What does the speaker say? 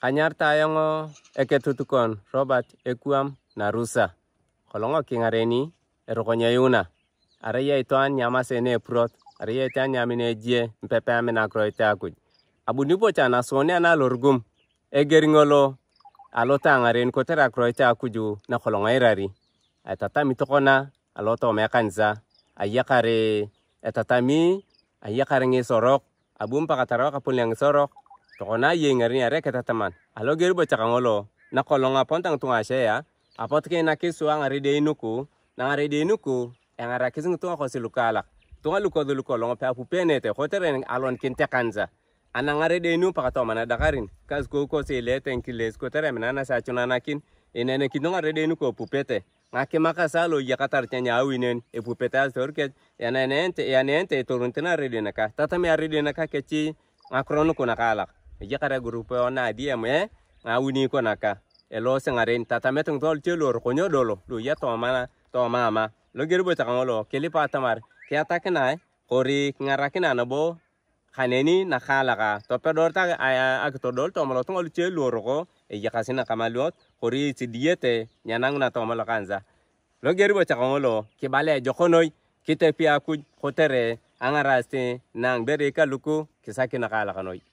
kanyar tayongo eketutukon robert ekuam Narusa. rusa kolongo kingareni erokonya yuna. Areye itoan nyamasene epurot prot. Areye itoan nyamine ejie mpepeamin akroite akuj Abu cha na sone ana lorgum Egeringolo alo taŋaren kotere akroite akuju na kolongo irari etatami tokona alota omekanza ayakare etatami ayakare Abu abum pakataro kapul ngesorok ye yengari ya reketa teman alo geri bo chakangolo na kolonga pontang tunga shea ya. apot ke na kisu angari de inuku na ngari de inuku e kisu tunga ko silukala tunga luko dulu kolonga pe apu penete hotere alon kinte kanza ana ngari de inu pakato mana dakarin kas ko ko se lete nkiles ko tere mena na sa chuna nakin inene e kinonga re de inuku pupete ngake makasalo yakatar tanya awinen epupete astorke yanente e yanente toruntina redinaka tatami naka kechi ngakronu kunakala ejekara grupo ona adiemue eh? ng'awuni konaka elose ng'aren metong tol che lor konyo dolo iya lo ya tomana tomama lo gerbo takangolo pa tamar kiatakina eh? kori ngarakina nabo kaneni na khalaka to pedor ta ak to dol to molo tongol che lor ko ejekasina kamalot kori tidiete eh? nyanang na tomolo kanza lo gerbo takangolo kibale jokonoi kite pia ku khotere ste nang bere luku kisakina khalaka noi